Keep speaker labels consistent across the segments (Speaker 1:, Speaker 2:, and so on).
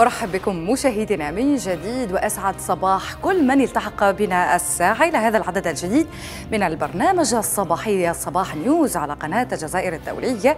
Speaker 1: أرحب بكم مشاهدينا من جديد وأسعد صباح كل من التحق بنا الساعة إلى هذا العدد الجديد من البرنامج الصباحي صباح نيوز على قناة الجزائر الدولية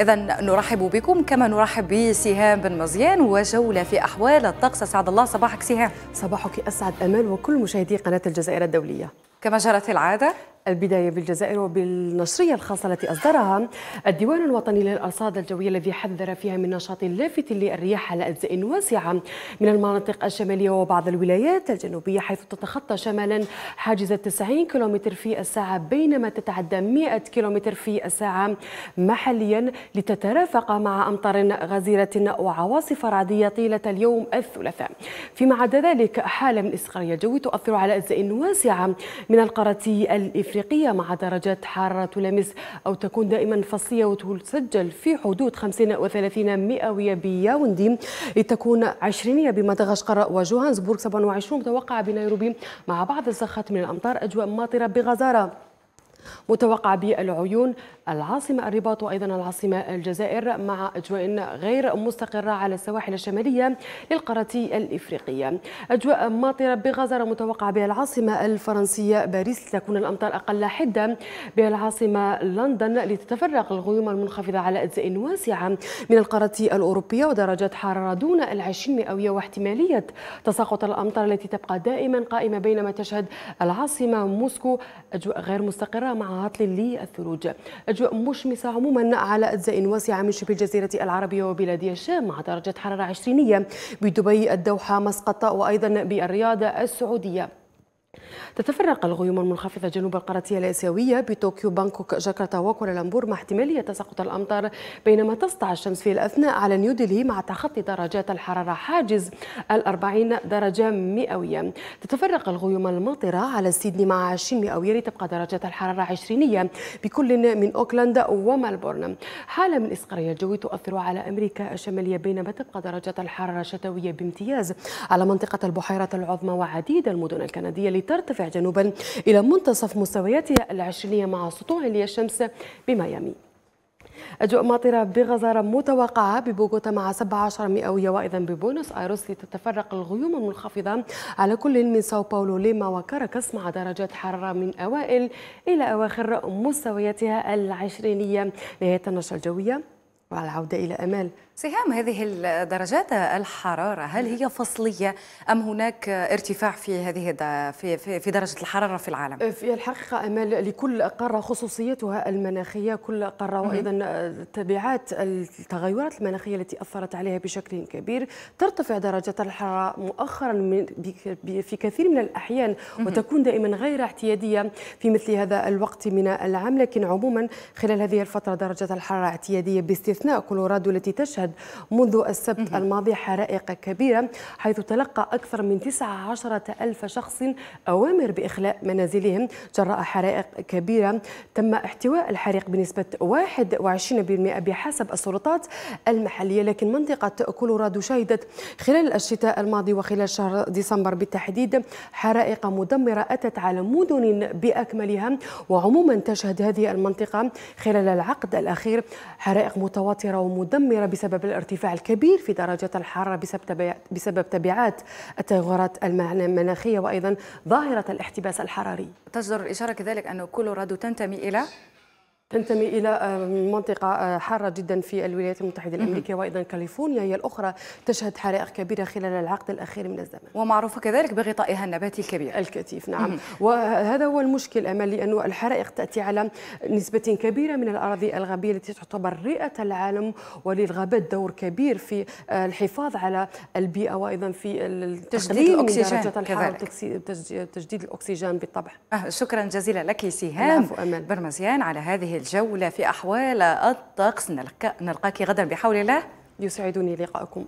Speaker 1: إذا نرحب بكم كما نرحب بسهام بن مزيان وجولة
Speaker 2: في أحوال الطقس أسعد الله صباحك سهام صباحك أسعد أمل وكل مشاهدي قناة الجزائر الدولية كما جرت العادة البداية بالجزائر وبالنشرية الخاصة التي أصدرها الديوان الوطني للأرصاد الجوية الذي حذر فيها من نشاط لافت للرياح على أجزاء واسعة من المناطق الشمالية وبعض الولايات الجنوبية حيث تتخطى شمالا حاجز 90 كيلومتر في الساعة بينما تتعدى 100 كيلومتر في الساعة محليا لتترافق مع أمطار غزيرة وعواصف رعدية طيلة اليوم الثلاثاء فيما عدا ذلك حالة من استقرار الجو تؤثر على أجزاء واسعة من القارة الإفريقية إفريقية مع درجات حارة تلامس أو تكون دائما فصلية وتسجل في حدود 50 و30 مئوية بياوندي لتكون 20 بمدغشقر وجوهانسبورغ 27 متوقعة بنيروبي مع بعض الزخات من الأمطار أجواء ماطرة بغزارة متوقع بالعيون العاصمة الرباط وأيضا العاصمة الجزائر مع أجواء غير مستقرة على السواحل الشمالية للقارة الإفريقية أجواء ماطرة بغزارة متوقعة بها العاصمة الفرنسية باريس لتكون الأمطار أقل حدة بها العاصمة لندن لتتفرق الغيوم المنخفضة على أجزاء واسعة من القارة الأوروبية ودرجات حرارة دون العشرين مئوية واحتمالية تساقط الأمطار التي تبقى دائما قائمة بينما تشهد العاصمة موسكو أجواء غير مستقرة مع عاطل للثلوج أجواء مشمسة عموما على أجزاء واسعة من شبه الجزيرة العربية وبلاد الشام مع درجة حرارة عشرينية بدبي الدوحة مسقط وأيضا بالرياض السعودية تتفرق الغيوم المنخفضة جنوب القارة الآسيوية بطوكيو بانكوك جاكرتا وكوالالمبور مع احتمالية تساقط الأمطار بينما تسطع الشمس في الأثناء على نيودلهي مع تخطي درجات الحرارة حاجز الأربعين درجة مئوية تتفرق الغيوم الماطرة على سيدني مع 20 مئوية لتبقى درجات الحرارة عشرينية بكل من أوكلاند وملبورن حالة من الإسقارية الجوي تؤثر على أمريكا الشمالية بينما تبقى درجات الحرارة شتوية بامتياز على منطقة البحيرة العظمى وعديد المدن الكندية ترتفع جنوبا إلى منتصف مستوياتها العشرينية مع سطوع للشمس بميامي أجواء ماطرة بغزارة متوقعة ببوغوتا مع 17 مئوية وأيضا ببونس آيروس لتتفرق الغيوم المنخفضة على كل من ساو باولو ليما وكاراكاس مع درجات حرارة من أوائل إلى أواخر مستوياتها العشرينية نهاية النشرة الجوية وعلى العودة إلى أمال سهام هذه درجات
Speaker 1: الحرارة هل هي فصلية أم هناك ارتفاع في هذه في, في, في درجة الحرارة في العالم؟ آه،
Speaker 2: في الحقيقة أمل لكل قارة خصوصيتها المناخية كل قارة وأيضا آه، تبعات التغيرات المناخية التي أثرت عليها بشكل كبير ترتفع درجة الحرارة مؤخرا من في كثير من الأحيان وتكون دائما غير اعتيادية في مثل هذا الوقت من العام لكن عموما خلال هذه الفترة درجة الحرارة اعتيادية باستثناء كولورادو التي تشهد المشهد منذ السبت الماضي حرائق كبيرة حيث تلقى أكثر من 19 ألف شخص أوامر بإخلاء منازلهم جراء حرائق كبيرة تم احتواء الحريق بنسبة 21% بحسب السلطات المحلية لكن منطقة كولورادو شهدت خلال الشتاء الماضي وخلال شهر ديسمبر بالتحديد حرائق مدمرة أتت على مدن بأكملها وعموما تشهد هذه المنطقة خلال العقد الأخير حرائق متواترة ومدمرة بسبب بسبب الارتفاع الكبير في درجات الحرارة بسبب تبعات التغيرات المناخية وأيضا ظاهرة الاحتباس الحراري تجدر الإشارة كذلك أن كولورادو تنتمي إلى تنتمي إلى آه، منطقة آه، حارة جدا في الولايات المتحدة الأمريكية وأيضا كاليفورنيا هي الأخرى تشهد حرائق كبيرة خلال العقد الأخير من الزمن ومعروفة كذلك بغطائها النباتي الكبير الكثيف نعم وهذا هو المشكل أمل لأنه الحرائق تأتي على نسبة كبيرة من الأراضي الغابية التي تعتبر رئة العالم وللغابات دور كبير في آه، الحفاظ على البيئة وأيضا في تجديد الأكسجين كذلك تجديد الأكسجين
Speaker 1: بالطبع شكرا جزيلا لك سيهام برمزيان على هذه الجولة في أحوال الطقس نلقاك غدا بحول الله يسعدني لقاءكم